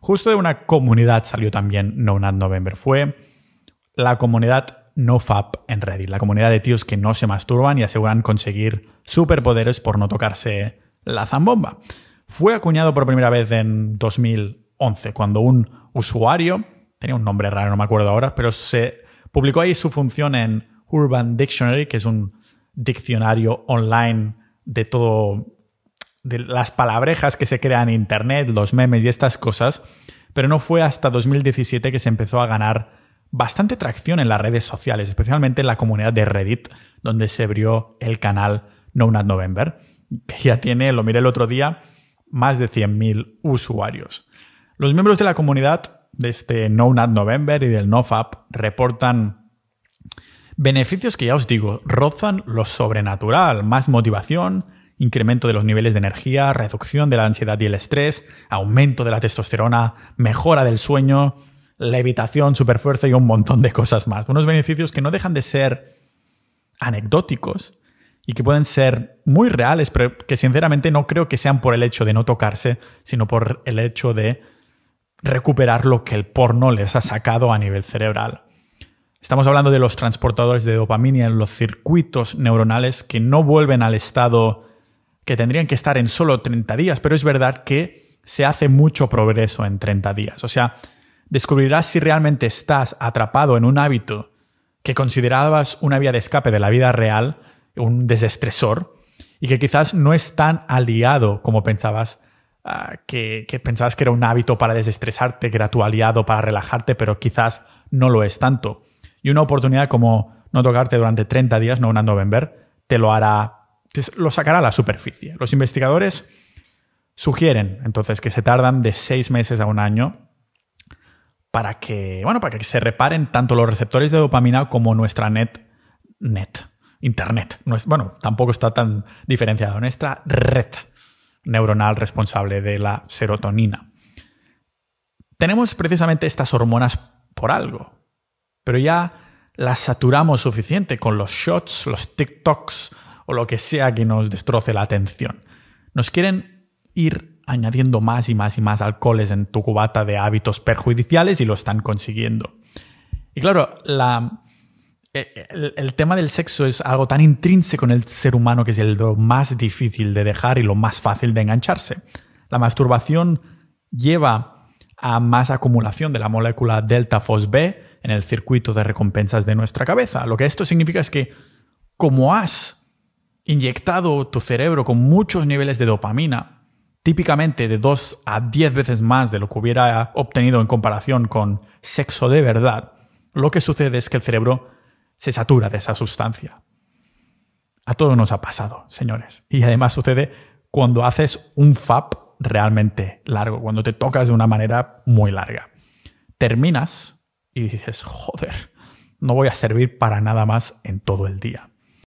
Justo de una comunidad salió también No Not November. Fue la comunidad NoFap en Reddit, la comunidad de tíos que no se masturban y aseguran conseguir superpoderes por no tocarse la zambomba. Fue acuñado por primera vez en 2011, cuando un usuario, tenía un nombre raro, no me acuerdo ahora, pero se publicó ahí su función en Urban Dictionary, que es un diccionario online de todo de las palabrejas que se crean en Internet, los memes y estas cosas, pero no fue hasta 2017 que se empezó a ganar bastante tracción en las redes sociales, especialmente en la comunidad de Reddit, donde se abrió el canal No November, que ya tiene, lo miré el otro día, más de 100.000 usuarios. Los miembros de la comunidad de este No November y del NoFap reportan beneficios que ya os digo, rozan lo sobrenatural, más motivación, incremento de los niveles de energía, reducción de la ansiedad y el estrés, aumento de la testosterona, mejora del sueño, levitación, superfuerza y un montón de cosas más. Unos beneficios que no dejan de ser anecdóticos y que pueden ser muy reales, pero que sinceramente no creo que sean por el hecho de no tocarse, sino por el hecho de recuperar lo que el porno les ha sacado a nivel cerebral. Estamos hablando de los transportadores de dopamina en los circuitos neuronales que no vuelven al estado que tendrían que estar en solo 30 días, pero es verdad que se hace mucho progreso en 30 días. O sea, descubrirás si realmente estás atrapado en un hábito que considerabas una vía de escape de la vida real, un desestresor, y que quizás no es tan aliado como pensabas ah, que, pensabas que era un hábito para desestresarte, que era tu aliado para relajarte, pero quizás no lo es tanto. Y una oportunidad como no tocarte durante 30 días, no una November, te lo hará lo sacará a la superficie. Los investigadores sugieren entonces que se tardan de seis meses a un año para que, para que se reparen tanto los receptores de dopamina como nuestra net, net, internet. bueno, tampoco está tan diferenciado. Nuestra red neuronal responsable de la serotonina. Tenemos precisamente estas hormonas por algo, pero ya las saturamos suficiente con los shots, los TikToks, o lo que sea que nos destroce la atención. Nos quieren ir añadiendo más y más y más alcoholes en tu cubata de hábitos perjudiciales y lo están consiguiendo. Y claro, e, e, el, el, tema del sexo es algo tan intrínseco en el ser humano que es lo más difícil de dejar y lo más fácil de engancharse. La masturbación lleva a más acumulación de la molécula delta fosb en el circuito de recompensas de nuestra cabeza. Lo que esto significa es que como has inyectado tu cerebro con muchos niveles de dopamina, típicamente de 2 a 10 veces más de lo que hubiera obtenido en comparación con sexo de verdad, lo que sucede es que el cerebro se satura de esa sustancia. A todos nos ha pasado, señores. Y además sucede cuando haces un FAP realmente largo, cuando te tocas de una manera muy larga. Terminas y dices, joder, no voy a servir para nada más en todo el día.